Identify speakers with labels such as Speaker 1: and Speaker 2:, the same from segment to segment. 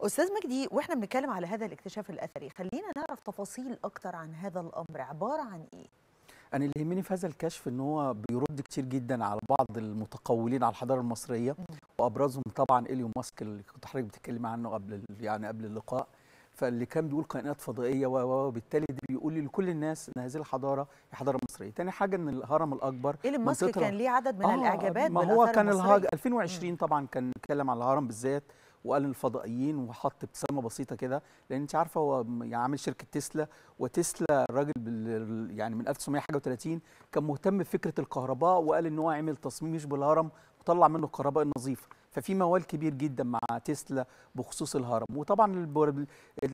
Speaker 1: استاذ مجدي واحنا بنتكلم على هذا الاكتشاف الاثري خلينا نعرف تفاصيل اكتر عن هذا الامر عباره عن ايه انا اللي يهمني في هذا الكشف ان هو بيرد كتير جدا على بعض المتقولين على الحضاره المصريه وابرزهم طبعا اليو ماسك اللي كنت حضرتك بتتكلمي عنه قبل يعني قبل اللقاء فاللي كان بيقول كائنات فضائيه وبالتالي ده بيقول لكل الناس ان هذه الحضاره هي حضاره مصريه تاني حاجه ان الهرم الاكبر ايلون ماسك كان ليه عدد من آه الاعجابات ما هو كان الهرم 2020 طبعا كان اتكلم على الهرم بالذات وقال الفضائيين وحط ابتسامه بسيطه كده لان انت عارفه هو يعني عامل شركه تسلا وتسلا الراجل يعني من 1930 كان مهتم بفكره الكهرباء وقال ان هو عمل تصميم يشبه الهرم وطلع منه الكهرباء النظيفه ففي موال كبير جدا مع تسلا بخصوص الهرم وطبعا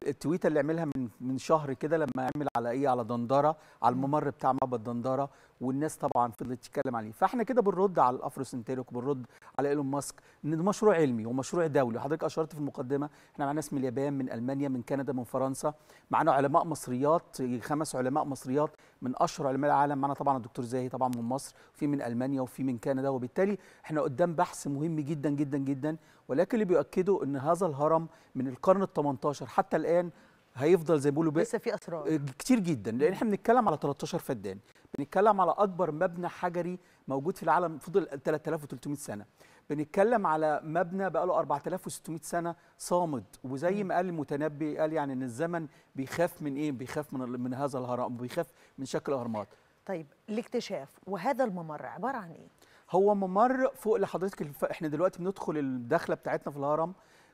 Speaker 1: التويته اللي عملها من من شهر كده لما عمل على ايه على دندره على الممر بتاع معبد دندره والناس طبعا فضلت تتكلم عليه فاحنا كده بنرد على الافرو سنتريك بنرد على ايلون ماسك ان ده مشروع علمي ومشروع دولي حضرتك اشرت في المقدمه احنا معانا ناس من اليابان من المانيا من كندا من فرنسا معانا علماء مصريات خمس علماء مصريات من اشهر علماء العالم معانا طبعا الدكتور زاهي طبعا من مصر في من المانيا وفي من كندا وبالتالي احنا قدام بحث مهم جدا جدا جدا ولكن اللي بيؤكده ان هذا الهرم من القرن ال 18 حتى الان هيفضل زي ما بيقولوا لسه في اسرار آه، كتير جدا لان احنا بنتكلم على 13 فدان بنتكلم على اكبر مبنى حجري موجود في العالم فضل 3300 سنه بنتكلم على مبنى بقاله 4600 سنه صامد وزي ما قال المتنبي قال يعني ان الزمن بيخاف من ايه بيخاف من من هذا الهرم بيخاف من شكل الاهرامات طيب الاكتشاف وهذا الممر عباره عن ايه هو ممر فوق لحضرتك احنا دلوقتي بندخل الدخله بتاعتنا في الهرم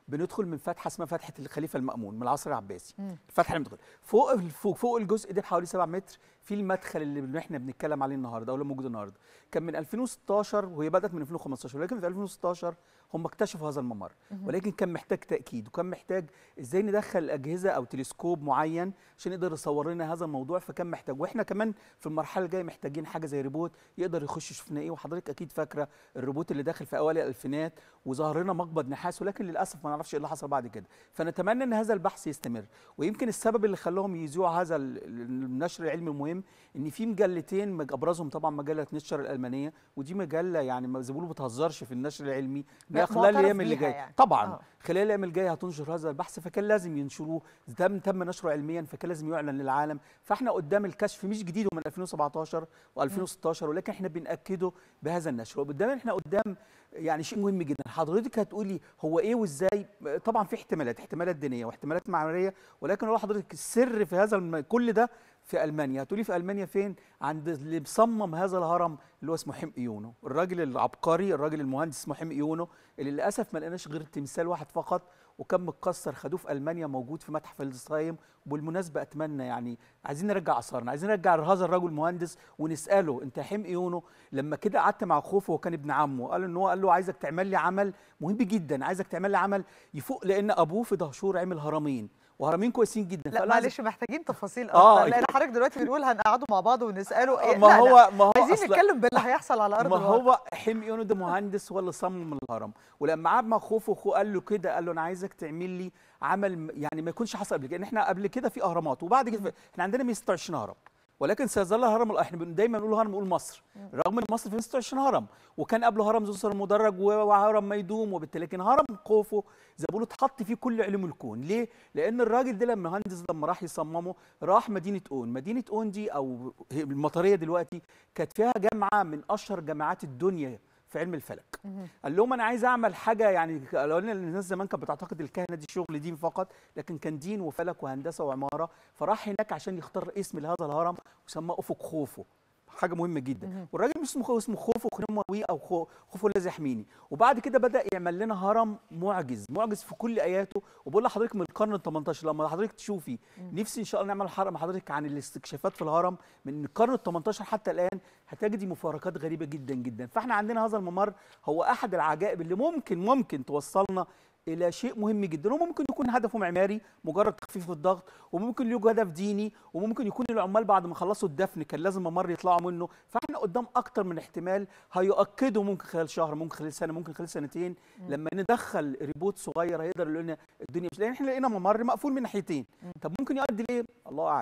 Speaker 1: بندخل من فتحه اسمها فتحه الخليفه المامون من العصر العباسي الفتحه اللي بندخل فوق فوق فوق الجزء ده بحوالي 7 متر في المدخل اللي احنا بنتكلم عليه النهارده او اللي موجود النهارده كان من 2016 وهي بدات من 2015 ولكن في 2016 هم اكتشفوا هذا الممر ولكن كان محتاج تاكيد وكان محتاج ازاي ندخل اجهزه او تلسكوب معين عشان يقدر يصور لنا هذا الموضوع فكان محتاج واحنا كمان في المرحله الجايه محتاجين حاجه زي ريبوت يقدر يخش يشوفنا ايه وحضرتك اكيد فاكره الروبوت اللي داخل في اوائل الالفينات وظهر لنا مقبض نحاس ولكن للاسف ما نعرفش ايه اللي حصل بعد كده فنتمنى ان هذا البحث يستمر ويمكن السبب اللي خلاهم يذيعوا هذا النشر العلمي المهم ان في مجلتين ابرزهم طبعا مجله نشر الالمانيه ودي مجله يعني زي ما بتهزرش في النشر العلمي يعني. آه. خلال الايام اللي جايه يعني. طبعا أوه. خلال الايام الجايه هتنشر هذا البحث فكان لازم ينشروه تم تم نشره علميا فكان لازم يعلن للعالم فاحنا قدام الكشف مش جديد من 2017 و2016 ولكن احنا بناكده بهذا النشر وقدام احنا قدام يعني شيء مهم جدا حضرتك هتقولي هو ايه وازاي طبعا في احتمالات احتمالات دينيه واحتمالات معماريه ولكن هو حضرتك السر في هذا كل ده في المانيا هتقولي في المانيا فين عند اللي مصمم هذا الهرم اللي هو اسمه حم ايونو الراجل العبقري الراجل المهندس اسمه حم ايونو اللي للاسف ما لقيناش غير تمثال واحد فقط وكم متكسر خدوه في المانيا موجود في متحف الصايم وبالمناسبه اتمنى يعني عايزين نرجع اثارنا عايزين نرجع هذا الرجل مهندس ونساله انت حم ايونو لما كده قعدت مع خوفه وكان ابن عمه قال ان هو قال له عايزك تعمل لي عمل مهم جدا عايزك تعمل لي عمل يفوق لان ابوه في دهشور عمل هرمين وهرمين كويسين جدا لا معلش محتاجين تفاصيل اكتر آه لان حضرتك دلوقتي بنقول هنقعدوا مع بعض ونساله آه، ايه ما لا هو لا. ما هو عايزين نتكلم باللي هيحصل على ارض ما هو حمي يونو مهندس هو اللي صمم الهرم ولما قعد مع خوفه اخوه قال له كده قال له انا عايزك تعمل لي عمل يعني ما يكونش حصل قبل كده احنا قبل كده في اهرامات وبعد كده احنا عندنا 116 هرم ولكن سيظل هرم احنا دايما بنقول هرم بنقول مصر رغم ان مصر في 26 هرم وكان قبله هرم زوسر المدرج وهرم ميدوم وبالتالي لكن هرم خوفو زي ما بيقولوا اتحط فيه كل علوم الكون ليه؟ لان الراجل ده لما مهندس لما راح يصممه راح مدينه اون مدينه اون دي او المطريه دلوقتي كانت فيها جامعه من اشهر جامعات الدنيا في علم الفلك قال لهم انا عايز اعمل حاجه يعني لو ان الناس زمان كانت بتعتقد الكهنه دي شغل دين فقط لكن كان دين وفلك وهندسه وعماره فراح هناك عشان يختار اسم لهذا الهرم وسماه افق خوفو حاجه مهمه جدا والراجل اسمه اسمه خوفو خنموي او خوفو الذي يحميني وبعد كده بدا يعمل لنا هرم معجز معجز في كل اياته وبقول لحضرتك من القرن ال 18 لما حضرتك تشوفي نفسي ان شاء الله نعمل حلقه مع حضرتك عن الاستكشافات في الهرم من القرن ال 18 حتى الان هتجدي مفارقات غريبه جدا جدا فاحنا عندنا هذا الممر هو احد العجائب اللي ممكن ممكن توصلنا الى شيء مهم جدا وممكن يكون هدفه معماري مجرد تخفيف الضغط وممكن له هدف ديني وممكن يكون العمال بعد ما خلصوا الدفن كان لازم ممر يطلعوا منه فاحنا قدام اكتر من احتمال هيؤكدوا ممكن خلال شهر ممكن خلال سنه ممكن خلال سنتين لما ندخل ريبوت صغير هيقدر يقول لنا الدنيا مش لان احنا لقينا ممر مقفول من ناحيتين طب ممكن يؤدي ليه الله اعلم